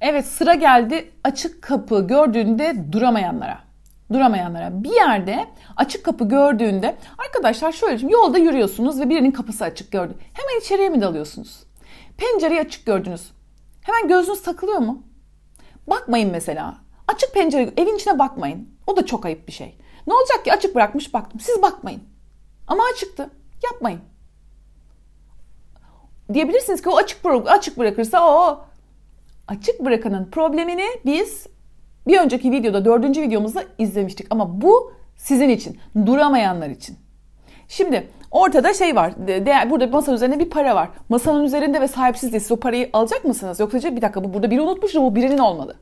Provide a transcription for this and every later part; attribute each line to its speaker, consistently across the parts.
Speaker 1: Evet sıra geldi açık kapı gördüğünde duramayanlara. Duramayanlara. Bir yerde açık kapı gördüğünde arkadaşlar şöyle şimdi yolda yürüyorsunuz ve birinin kapısı açık gördü. Hemen içeriye mi dalıyorsunuz? Pencereyi açık gördünüz. Hemen gözünüz takılıyor mu? Bakmayın mesela. Açık pencere evin içine bakmayın. O da çok ayıp bir şey. Ne olacak ki açık bırakmış baktım. Siz bakmayın. Ama açıktı. Yapmayın. Diyebilirsiniz ki o açık açık bırakırsa o açık bırakanın problemini biz bir önceki videoda dördüncü videomuzda izlemiştik. Ama bu sizin için, duramayanlar için. Şimdi ortada şey var. Değer, burada masanın üzerinde bir para var. Masanın üzerinde ve sahipsiz değil. Siz o parayı alacak mısınız? Yoksa bir dakika bu burada biri unutmuş da bu birinin olmalı.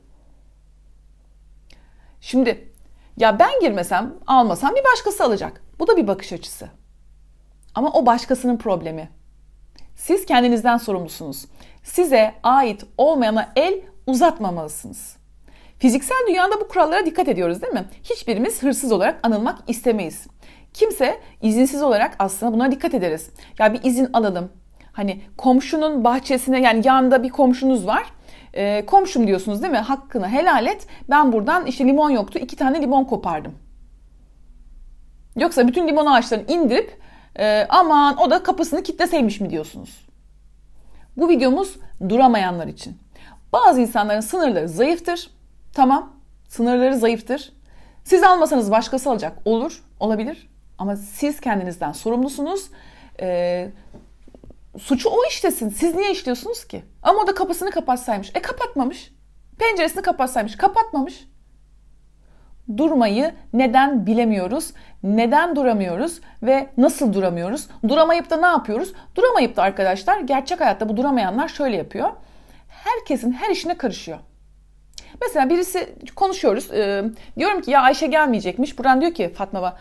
Speaker 1: Şimdi ya ben girmesem, almasam bir başkası alacak. Bu da bir bakış açısı. Ama o başkasının problemi. Siz kendinizden sorumlusunuz size ait olmayana el uzatmamalısınız. Fiziksel dünyada bu kurallara dikkat ediyoruz değil mi? Hiçbirimiz hırsız olarak anılmak istemeyiz. Kimse izinsiz olarak aslında buna dikkat ederiz. Ya bir izin alalım. Hani komşunun bahçesine yani yanında bir komşunuz var. E, komşum diyorsunuz değil mi? Hakkını helal et. Ben buradan işte limon yoktu. iki tane limon kopardım. Yoksa bütün limon ağaçlarını indirip e, aman o da kapısını kitleseymiş mi diyorsunuz? Bu videomuz duramayanlar için. Bazı insanların sınırları zayıftır. Tamam, sınırları zayıftır. Siz almasanız başkası alacak. Olur, olabilir. Ama siz kendinizden sorumlusunuz. Ee, suçu o işlesin. Siz niye işliyorsunuz ki? Ama o da kapısını kapatsaymış. E kapatmamış. Penceresini kapatsaymış. Kapatmamış durmayı neden bilemiyoruz? Neden duramıyoruz ve nasıl duramıyoruz? Duramayıp da ne yapıyoruz? Duramayıp da arkadaşlar gerçek hayatta bu duramayanlar şöyle yapıyor. Herkesin her işine karışıyor. Mesela birisi konuşuyoruz. E, diyorum ki ya Ayşe gelmeyecekmiş. Buran diyor ki Fatma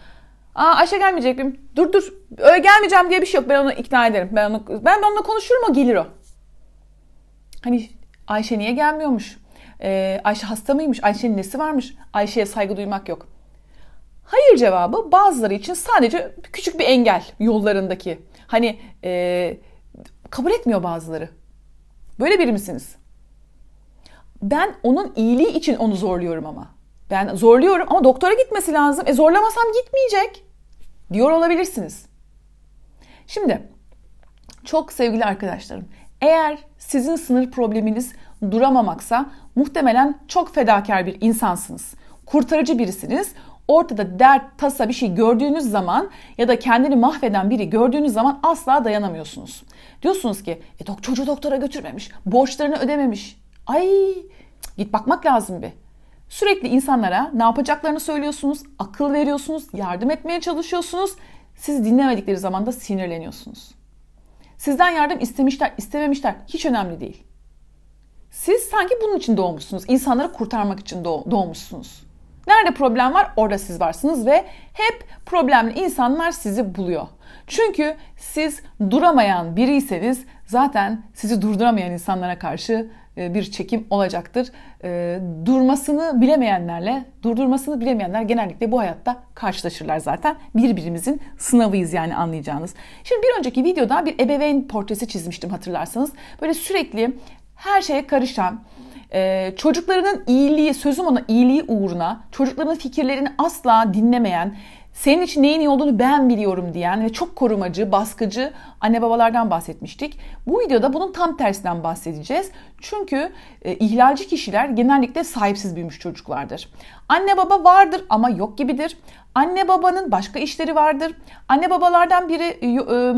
Speaker 1: Aa Ayşe gelmeyecek miyim? Dur dur. Öyle gelmeyeceğim diye bir şey yok. Ben onu ikna ederim. Ben onu ben onunla konuşurum o gelir o. Hani Ayşe niye gelmiyormuş? Ee, Ayşe hasta mıymış? Ayşe'nin nesi varmış? Ayşe'ye saygı duymak yok. Hayır cevabı bazıları için sadece küçük bir engel yollarındaki. Hani e, kabul etmiyor bazıları. Böyle biri misiniz? Ben onun iyiliği için onu zorluyorum ama. Ben zorluyorum ama doktora gitmesi lazım. E zorlamasam gitmeyecek diyor olabilirsiniz. Şimdi çok sevgili arkadaşlarım eğer sizin sınır probleminiz duramamaksa muhtemelen çok fedakar bir insansınız. Kurtarıcı birisiniz. Ortada dert, tasa bir şey gördüğünüz zaman ya da kendini mahveden biri gördüğünüz zaman asla dayanamıyorsunuz. Diyorsunuz ki e, dok çocuğu doktora götürmemiş, borçlarını ödememiş. Ay git bakmak lazım bir. Sürekli insanlara ne yapacaklarını söylüyorsunuz, akıl veriyorsunuz, yardım etmeye çalışıyorsunuz. Siz dinlemedikleri zaman da sinirleniyorsunuz. Sizden yardım istemişler, istememişler hiç önemli değil. Siz sanki bunun için doğmuşsunuz. İnsanları kurtarmak için doğ- doğmuşsunuz. Nerede problem var orada siz varsınız ve hep problemli insanlar sizi buluyor. Çünkü siz duramayan biriyseniz zaten sizi durduramayan insanlara karşı e, bir çekim olacaktır. E, durmasını bilemeyenlerle, durdurmasını bilemeyenler genellikle bu hayatta karşılaşırlar zaten. Birbirimizin sınavıyız yani anlayacağınız. Şimdi bir önceki videoda bir ebeveyn portresi çizmiştim hatırlarsanız. Böyle sürekli her şeye karışan, ee, çocuklarının iyiliği, sözüm ona iyiliği uğruna, çocuklarının fikirlerini asla dinlemeyen, senin için neyin iyi olduğunu ben biliyorum diyen ve çok korumacı, baskıcı anne babalardan bahsetmiştik. Bu videoda bunun tam tersinden bahsedeceğiz. Çünkü e, ihlalci kişiler genellikle sahipsiz büyümüş çocuklardır. Anne baba vardır ama yok gibidir. Anne babanın başka işleri vardır. Anne babalardan biri e, e,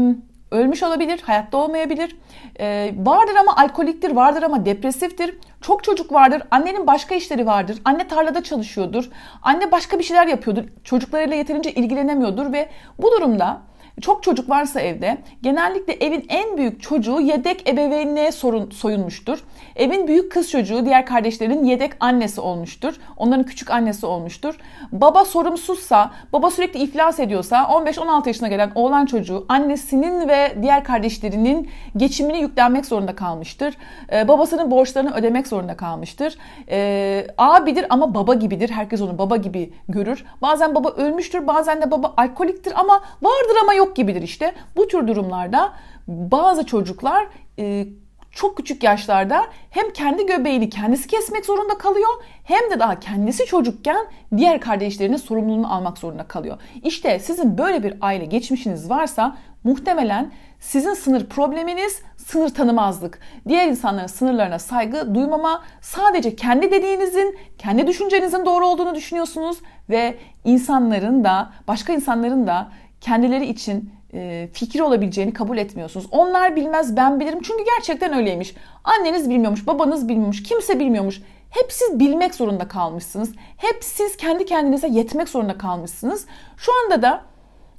Speaker 1: ölmüş olabilir, hayatta olmayabilir. Ee, vardır ama alkoliktir, vardır ama depresiftir. Çok çocuk vardır, annenin başka işleri vardır. Anne tarlada çalışıyordur, anne başka bir şeyler yapıyordur. Çocuklarıyla yeterince ilgilenemiyordur ve bu durumda çok çocuk varsa evde genellikle evin en büyük çocuğu yedek ebeveynliğe sorun, soyunmuştur. Evin büyük kız çocuğu diğer kardeşlerin yedek annesi olmuştur. Onların küçük annesi olmuştur. Baba sorumsuzsa, baba sürekli iflas ediyorsa 15-16 yaşına gelen oğlan çocuğu annesinin ve diğer kardeşlerinin geçimini yüklenmek zorunda kalmıştır. Ee, babasının borçlarını ödemek zorunda kalmıştır. Ee, abidir ama baba gibidir. Herkes onu baba gibi görür. Bazen baba ölmüştür, bazen de baba alkoliktir ama vardır ama yok yok gibidir işte. Bu tür durumlarda bazı çocuklar e, çok küçük yaşlarda hem kendi göbeğini kendisi kesmek zorunda kalıyor hem de daha kendisi çocukken diğer kardeşlerine sorumluluğunu almak zorunda kalıyor. İşte sizin böyle bir aile geçmişiniz varsa muhtemelen sizin sınır probleminiz sınır tanımazlık. Diğer insanların sınırlarına saygı duymama, sadece kendi dediğinizin, kendi düşüncenizin doğru olduğunu düşünüyorsunuz ve insanların da, başka insanların da kendileri için e, fikir olabileceğini kabul etmiyorsunuz. Onlar bilmez ben bilirim çünkü gerçekten öyleymiş. Anneniz bilmiyormuş, babanız bilmiyormuş, kimse bilmiyormuş. Hep siz bilmek zorunda kalmışsınız. Hep siz kendi kendinize yetmek zorunda kalmışsınız. Şu anda da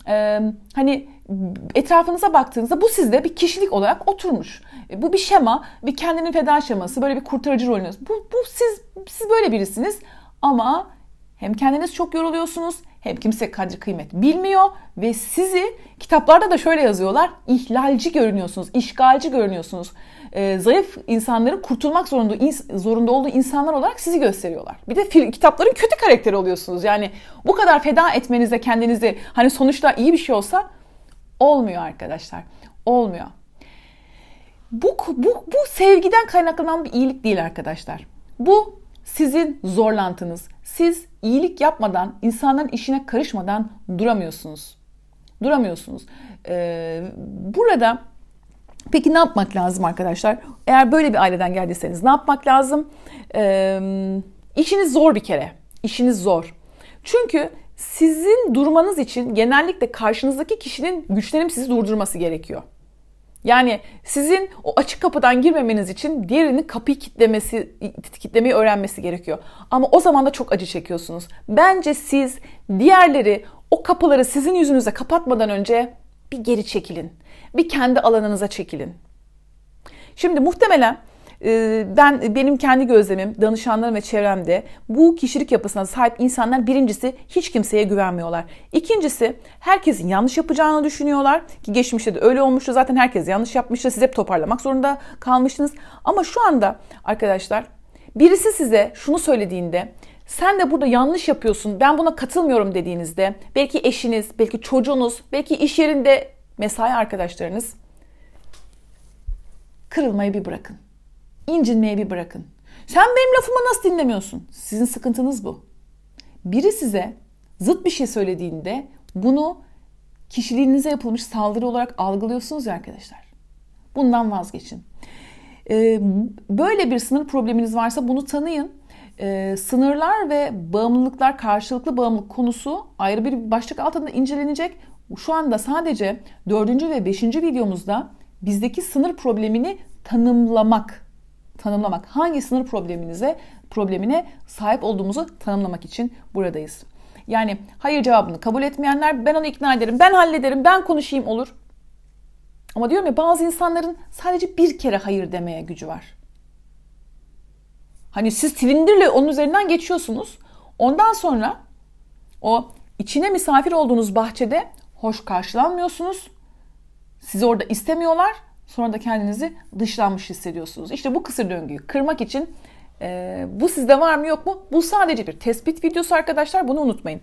Speaker 1: e, hani etrafınıza baktığınızda bu sizde bir kişilik olarak oturmuş. E, bu bir şema, bir kendini feda şeması, böyle bir kurtarıcı rolünüz. Bu, bu siz, siz böyle birisiniz ama hem kendiniz çok yoruluyorsunuz hem kimse kadri kıymet bilmiyor ve sizi kitaplarda da şöyle yazıyorlar. ihlalci görünüyorsunuz, işgalci görünüyorsunuz. E, zayıf insanların kurtulmak zorunda, ins- zorunda olduğu insanlar olarak sizi gösteriyorlar. Bir de fil- kitapların kötü karakteri oluyorsunuz. Yani bu kadar feda etmenize kendinizi hani sonuçta iyi bir şey olsa olmuyor arkadaşlar. Olmuyor. Bu, bu, bu sevgiden kaynaklanan bir iyilik değil arkadaşlar. Bu sizin zorlantınız. Siz iyilik yapmadan, insanların işine karışmadan duramıyorsunuz. Duramıyorsunuz. Ee, burada peki ne yapmak lazım arkadaşlar? Eğer böyle bir aileden geldiyseniz ne yapmak lazım? Ee, işiniz zor bir kere. İşiniz zor. Çünkü sizin durmanız için genellikle karşınızdaki kişinin güçlerin sizi durdurması gerekiyor. Yani sizin o açık kapıdan girmemeniz için diğerinin kapıyı kitlemesi, kitlemeyi öğrenmesi gerekiyor. Ama o zaman da çok acı çekiyorsunuz. Bence siz diğerleri o kapıları sizin yüzünüze kapatmadan önce bir geri çekilin. Bir kendi alanınıza çekilin. Şimdi muhtemelen ee, ben benim kendi gözlemim, danışanlarım ve çevremde bu kişilik yapısına sahip insanlar birincisi hiç kimseye güvenmiyorlar. İkincisi herkesin yanlış yapacağını düşünüyorlar ki geçmişte de öyle olmuştu. Zaten herkes yanlış yapmıştı. Siz hep toparlamak zorunda kalmıştınız. Ama şu anda arkadaşlar birisi size şunu söylediğinde sen de burada yanlış yapıyorsun ben buna katılmıyorum dediğinizde belki eşiniz, belki çocuğunuz, belki iş yerinde mesai arkadaşlarınız kırılmayı bir bırakın incinmeye bir bırakın. Sen benim lafımı nasıl dinlemiyorsun? Sizin sıkıntınız bu. Biri size zıt bir şey söylediğinde bunu kişiliğinize yapılmış saldırı olarak algılıyorsunuz ya arkadaşlar. Bundan vazgeçin. Ee, böyle bir sınır probleminiz varsa bunu tanıyın. Ee, sınırlar ve bağımlılıklar, karşılıklı bağımlılık konusu ayrı bir başlık altında incelenecek. Şu anda sadece dördüncü ve beşinci videomuzda bizdeki sınır problemini tanımlamak tanımlamak, hangi sınır probleminize problemine sahip olduğumuzu tanımlamak için buradayız. Yani hayır cevabını kabul etmeyenler ben onu ikna ederim, ben hallederim, ben konuşayım olur. Ama diyorum ya bazı insanların sadece bir kere hayır demeye gücü var. Hani siz silindirle onun üzerinden geçiyorsunuz. Ondan sonra o içine misafir olduğunuz bahçede hoş karşılanmıyorsunuz. Sizi orada istemiyorlar Sonra da kendinizi dışlanmış hissediyorsunuz. İşte bu kısır döngüyü kırmak için e, bu sizde var mı yok mu? Bu sadece bir tespit videosu arkadaşlar. Bunu unutmayın.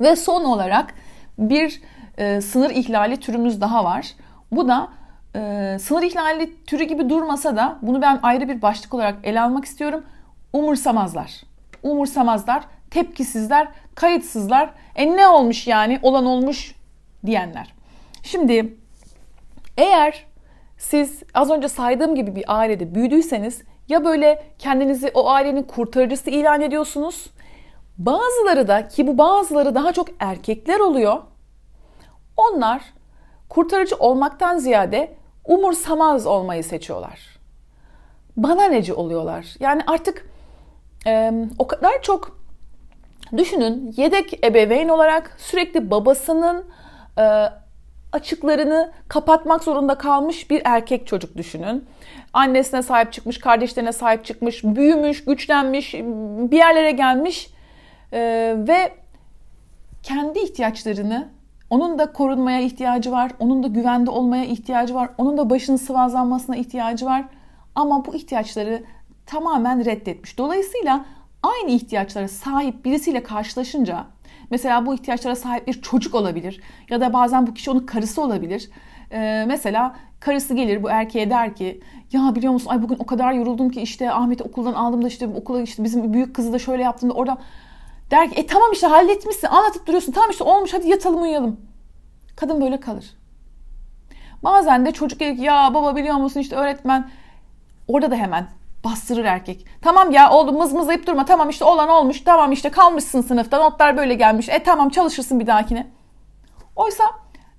Speaker 1: Ve son olarak bir e, sınır ihlali türümüz daha var. Bu da e, sınır ihlali türü gibi durmasa da bunu ben ayrı bir başlık olarak ele almak istiyorum. Umursamazlar. Umursamazlar, tepkisizler, kayıtsızlar. E ne olmuş yani olan olmuş diyenler. Şimdi eğer siz az önce saydığım gibi bir ailede büyüdüyseniz ya böyle kendinizi o ailenin kurtarıcısı ilan ediyorsunuz. Bazıları da ki bu bazıları daha çok erkekler oluyor. Onlar kurtarıcı olmaktan ziyade umursamaz olmayı seçiyorlar. Bana neci oluyorlar. Yani artık e, o kadar çok düşünün yedek ebeveyn olarak sürekli babasının e, açıklarını kapatmak zorunda kalmış bir erkek çocuk düşünün. Annesine sahip çıkmış, kardeşlerine sahip çıkmış, büyümüş, güçlenmiş, bir yerlere gelmiş ee, ve kendi ihtiyaçlarını, onun da korunmaya ihtiyacı var, onun da güvende olmaya ihtiyacı var, onun da başının sıvazlanmasına ihtiyacı var. Ama bu ihtiyaçları tamamen reddetmiş. Dolayısıyla aynı ihtiyaçlara sahip birisiyle karşılaşınca Mesela bu ihtiyaçlara sahip bir çocuk olabilir ya da bazen bu kişi onun karısı olabilir. Ee, mesela karısı gelir bu erkeğe der ki ya biliyor musun ay bugün o kadar yoruldum ki işte Ahmet'i okuldan aldım da işte okula işte bizim büyük kızı da şöyle yaptım da oradan der ki e tamam işte halletmişsin anlatıp duruyorsun tamam işte olmuş hadi yatalım uyuyalım. Kadın böyle kalır. Bazen de çocuk gelir ki ya baba biliyor musun işte öğretmen orada da hemen bastırır erkek. Tamam ya oldu mızmızlayıp durma. Tamam işte olan olmuş. Tamam işte kalmışsın sınıfta. Notlar böyle gelmiş. E tamam çalışırsın bir dahakine. Oysa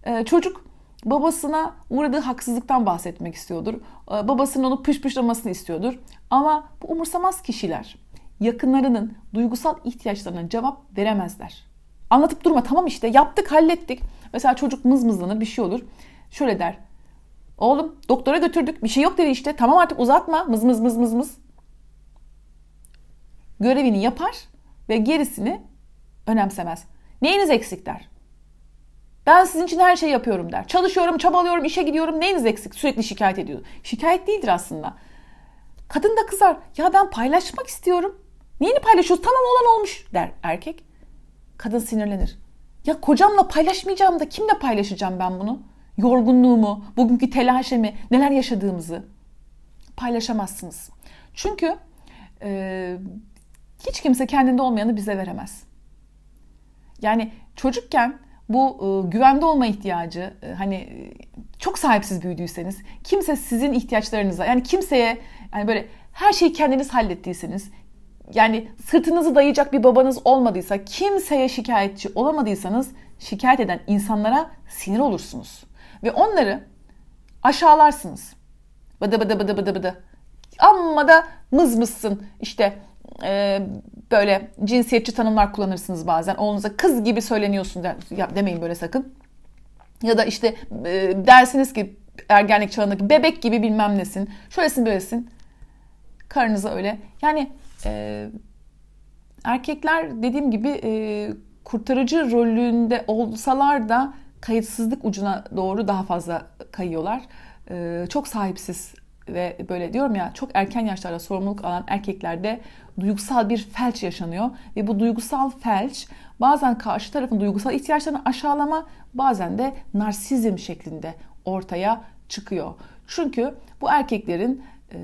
Speaker 1: e, çocuk babasına uğradığı haksızlıktan bahsetmek istiyordur. E, babasının onu pışpışlamasını istiyordur. Ama bu umursamaz kişiler yakınlarının duygusal ihtiyaçlarına cevap veremezler. Anlatıp durma tamam işte yaptık hallettik. Mesela çocuk mızmızlanır bir şey olur. Şöyle der Oğlum doktora götürdük bir şey yok dedi işte. Tamam artık uzatma mız mız mız mız mız. Görevini yapar ve gerisini önemsemez. Neyiniz eksik der. Ben sizin için her şeyi yapıyorum der. Çalışıyorum, çabalıyorum, işe gidiyorum. Neyiniz eksik? Sürekli şikayet ediyor. Şikayet değildir aslında. Kadın da kızar. Ya ben paylaşmak istiyorum. Neyini paylaşıyorsun Tamam olan olmuş der erkek. Kadın sinirlenir. Ya kocamla paylaşmayacağım da kimle paylaşacağım ben bunu? yorgunluğumu, bugünkü telaşemi, neler yaşadığımızı paylaşamazsınız. Çünkü e, hiç kimse kendinde olmayanı bize veremez. Yani çocukken bu e, güvende olma ihtiyacı e, hani e, çok sahipsiz büyüdüyseniz kimse sizin ihtiyaçlarınıza yani kimseye yani böyle her şeyi kendiniz hallettiyseniz yani sırtınızı dayayacak bir babanız olmadıysa kimseye şikayetçi olamadıysanız şikayet eden insanlara sinir olursunuz. Ve onları aşağılarsınız. Bıdı bıdı bıdı bıdı bıdı. Amma da mız mızsın işte e, böyle cinsiyetçi tanımlar kullanırsınız bazen. Oğlunuza kız gibi söyleniyorsun der, ya demeyin böyle sakın. Ya da işte e, dersiniz ki ergenlik çağındaki bebek gibi bilmem nesin. Şöylesin böylesin. Karınıza öyle. Yani e, erkekler dediğim gibi e, kurtarıcı rolünde olsalar da kayıtsızlık ucuna doğru daha fazla kayıyorlar. Ee, çok sahipsiz ve böyle diyorum ya çok erken yaşlarda sorumluluk alan erkeklerde duygusal bir felç yaşanıyor ve bu duygusal felç bazen karşı tarafın duygusal ihtiyaçlarını aşağılama bazen de narsizm şeklinde ortaya çıkıyor. Çünkü bu erkeklerin e,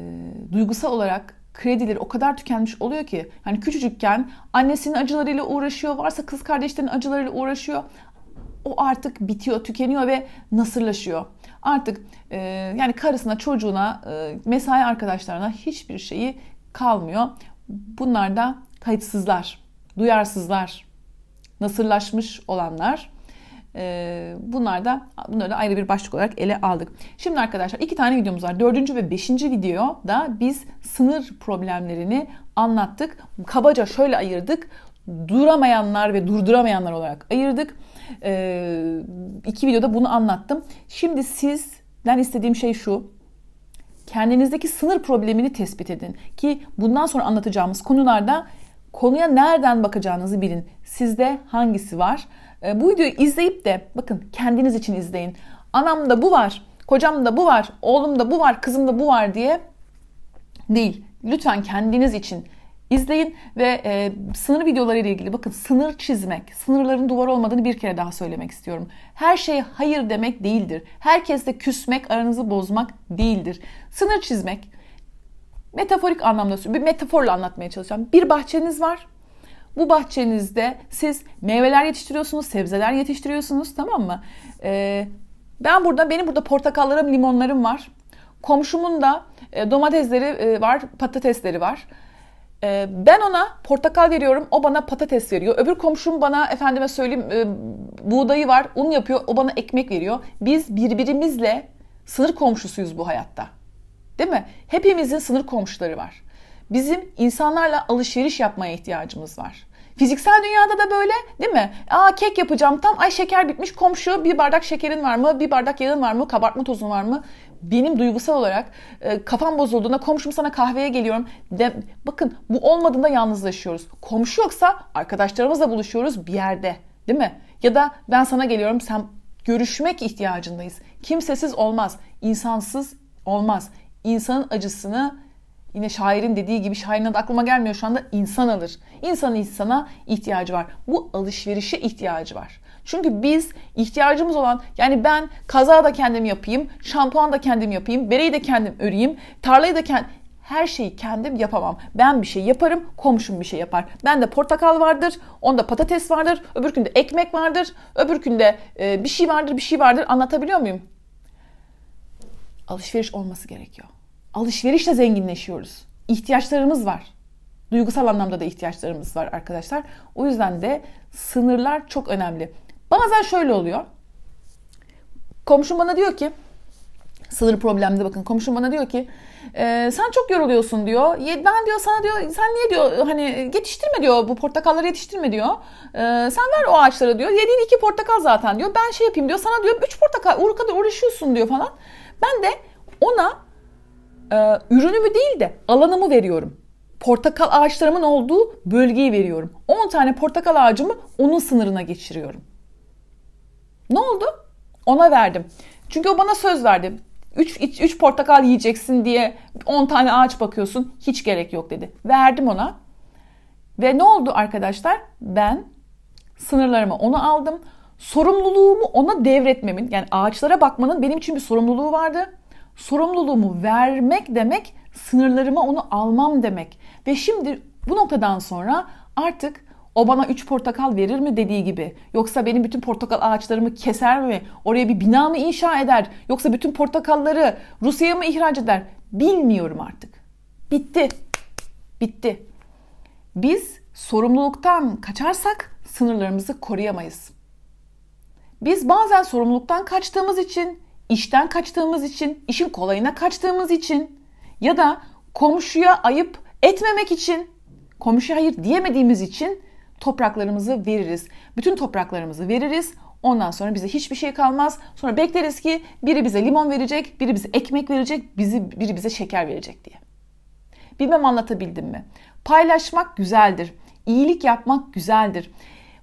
Speaker 1: duygusal olarak kredileri o kadar tükenmiş oluyor ki hani küçücükken annesinin acılarıyla uğraşıyor varsa kız kardeşlerinin acılarıyla uğraşıyor o artık bitiyor, tükeniyor ve nasırlaşıyor. Artık e, yani karısına, çocuğuna, e, mesai arkadaşlarına hiçbir şeyi kalmıyor. Bunlar da kayıtsızlar, duyarsızlar, nasırlaşmış olanlar. E, bunlar da bunları da ayrı bir başlık olarak ele aldık. Şimdi arkadaşlar iki tane videomuz var. Dördüncü ve beşinci videoda biz sınır problemlerini anlattık. Kabaca şöyle ayırdık duramayanlar ve durduramayanlar olarak ayırdık. Ee, iki videoda bunu anlattım. Şimdi sizden istediğim şey şu kendinizdeki sınır problemini tespit edin. Ki bundan sonra anlatacağımız konularda konuya nereden bakacağınızı bilin. Sizde hangisi var? Ee, bu videoyu izleyip de bakın kendiniz için izleyin. Anamda bu var, kocamda bu var, oğlumda bu var, kızımda bu var diye değil. Lütfen kendiniz için İzleyin ve e, sınır videoları ile ilgili bakın sınır çizmek, sınırların duvar olmadığını bir kere daha söylemek istiyorum. Her şeye hayır demek değildir. Herkesle küsmek, aranızı bozmak değildir. Sınır çizmek metaforik anlamda bir metaforla anlatmaya çalışacağım. Bir bahçeniz var. Bu bahçenizde siz meyveler yetiştiriyorsunuz, sebzeler yetiştiriyorsunuz tamam mı? Ee, ben burada benim burada portakallarım, limonlarım var. Komşumun da e, domatesleri e, var, patatesleri var. Ee, ben ona portakal veriyorum, o bana patates veriyor. Öbür komşum bana efendime söyleyeyim e, buğdayı var, un yapıyor, o bana ekmek veriyor. Biz birbirimizle sınır komşusuyuz bu hayatta. Değil mi? Hepimizin sınır komşuları var. Bizim insanlarla alışveriş yapmaya ihtiyacımız var. Fiziksel dünyada da böyle değil mi? Aa kek yapacağım tam ay şeker bitmiş komşu bir bardak şekerin var mı? Bir bardak yağın var mı? Kabartma tozun var mı? benim duygusal olarak e, kafam bozulduğunda komşum sana kahveye geliyorum. De, bakın bu olmadığında yalnızlaşıyoruz. Komşu yoksa arkadaşlarımızla buluşuyoruz bir yerde değil mi? Ya da ben sana geliyorum sen görüşmek ihtiyacındayız. Kimsesiz olmaz. insansız olmaz. İnsanın acısını yine şairin dediği gibi şairin adı aklıma gelmiyor şu anda insan alır. İnsanın insana ihtiyacı var. Bu alışverişe ihtiyacı var. Çünkü biz ihtiyacımız olan yani ben kaza da kendim yapayım, şampuan da kendim yapayım, bereyi de kendim öreyim, tarlayı da kendim her şeyi kendim yapamam. Ben bir şey yaparım, komşum bir şey yapar. Ben de portakal vardır, onda patates vardır, öbür günde ekmek vardır, öbür günde e, bir şey vardır, bir şey vardır. Anlatabiliyor muyum? Alışveriş olması gerekiyor. Alışverişle zenginleşiyoruz. İhtiyaçlarımız var. Duygusal anlamda da ihtiyaçlarımız var arkadaşlar. O yüzden de sınırlar çok önemli. Bazen şöyle oluyor. Komşum bana diyor ki sınır problemde bakın komşum bana diyor ki e, sen çok yoruluyorsun diyor. Ben diyor sana diyor sen niye diyor hani yetiştirme diyor bu portakalları yetiştirme diyor. E, sen ver o ağaçlara diyor. Yediğin iki portakal zaten diyor. Ben şey yapayım diyor. Sana diyor üç portakal o kadar uğraşıyorsun diyor falan. Ben de ona e, ürünümü değil de alanımı veriyorum. Portakal ağaçlarımın olduğu bölgeyi veriyorum. 10 tane portakal ağacımı onun sınırına geçiriyorum. Ne oldu? Ona verdim. Çünkü o bana söz verdi. 3 3 portakal yiyeceksin diye 10 tane ağaç bakıyorsun. Hiç gerek yok dedi. Verdim ona. Ve ne oldu arkadaşlar? Ben sınırlarımı onu aldım. Sorumluluğumu ona devretmemin yani ağaçlara bakmanın benim için bir sorumluluğu vardı. Sorumluluğumu vermek demek sınırlarıma onu almam demek. Ve şimdi bu noktadan sonra artık o bana 3 portakal verir mi dediği gibi. Yoksa benim bütün portakal ağaçlarımı keser mi? Oraya bir bina mı inşa eder? Yoksa bütün portakalları Rusya'ya mı ihraç eder? Bilmiyorum artık. Bitti. Bitti. Biz sorumluluktan kaçarsak sınırlarımızı koruyamayız. Biz bazen sorumluluktan kaçtığımız için, işten kaçtığımız için, işin kolayına kaçtığımız için ya da komşuya ayıp etmemek için, komşuya hayır diyemediğimiz için topraklarımızı veririz. Bütün topraklarımızı veririz. Ondan sonra bize hiçbir şey kalmaz. Sonra bekleriz ki biri bize limon verecek, biri bize ekmek verecek, bizi, biri bize şeker verecek diye. Bilmem anlatabildim mi? Paylaşmak güzeldir. İyilik yapmak güzeldir.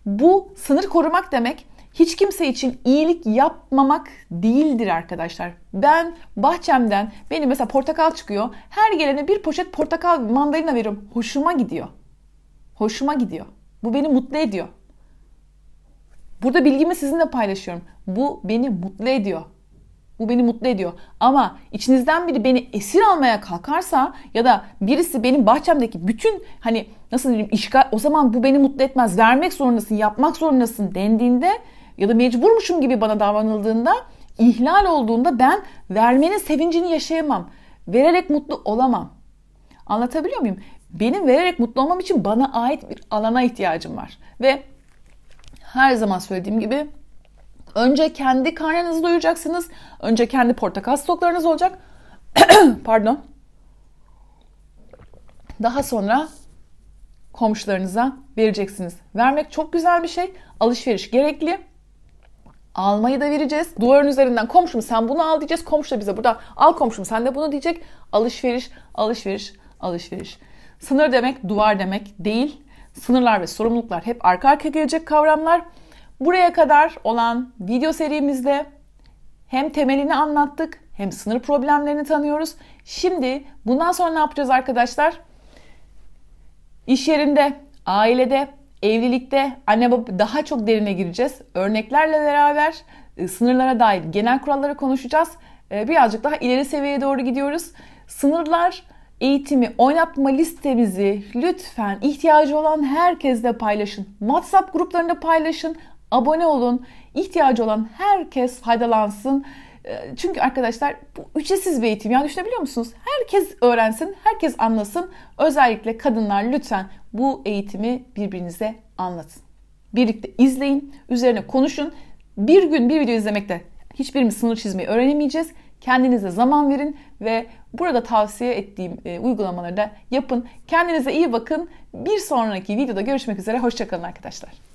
Speaker 1: Bu sınır korumak demek hiç kimse için iyilik yapmamak değildir arkadaşlar. Ben bahçemden benim mesela portakal çıkıyor. Her gelene bir poşet portakal mandalina veriyorum. Hoşuma gidiyor. Hoşuma gidiyor. Bu beni mutlu ediyor. Burada bilgimi sizinle paylaşıyorum. Bu beni mutlu ediyor. Bu beni mutlu ediyor. Ama içinizden biri beni esir almaya kalkarsa ya da birisi benim bahçemdeki bütün hani nasıl diyeyim işgal o zaman bu beni mutlu etmez. Vermek zorundasın, yapmak zorundasın dendiğinde ya da mecburmuşum gibi bana davranıldığında ihlal olduğunda ben vermenin sevincini yaşayamam. Vererek mutlu olamam. Anlatabiliyor muyum? benim vererek mutlu olmam için bana ait bir alana ihtiyacım var. Ve her zaman söylediğim gibi önce kendi karnınızı doyuracaksınız. Önce kendi portakal stoklarınız olacak. Pardon. Daha sonra komşularınıza vereceksiniz. Vermek çok güzel bir şey. Alışveriş gerekli. Almayı da vereceğiz. Duvarın üzerinden komşum sen bunu al diyeceğiz. Komşu da bize burada al komşum sen de bunu diyecek. Alışveriş, alışveriş, alışveriş. Sınır demek duvar demek değil. Sınırlar ve sorumluluklar hep arka arka gelecek kavramlar. Buraya kadar olan video serimizde hem temelini anlattık hem sınır problemlerini tanıyoruz. Şimdi bundan sonra ne yapacağız arkadaşlar? İş yerinde, ailede, evlilikte anne baba daha çok derine gireceğiz. Örneklerle beraber e, sınırlara dair genel kuralları konuşacağız. E, birazcık daha ileri seviyeye doğru gidiyoruz. Sınırlar eğitimi, oynatma listemizi lütfen ihtiyacı olan herkesle paylaşın. WhatsApp gruplarında paylaşın, abone olun. İhtiyacı olan herkes faydalansın. Ee, çünkü arkadaşlar bu ücretsiz bir eğitim. Yani düşünebiliyor musunuz? Herkes öğrensin, herkes anlasın. Özellikle kadınlar lütfen bu eğitimi birbirinize anlatın. Birlikte izleyin, üzerine konuşun. Bir gün bir video izlemekte hiçbirimiz sınır çizmeyi öğrenemeyeceğiz. Kendinize zaman verin ve burada tavsiye ettiğim e, uygulamaları da yapın. Kendinize iyi bakın. Bir sonraki videoda görüşmek üzere. Hoşçakalın arkadaşlar.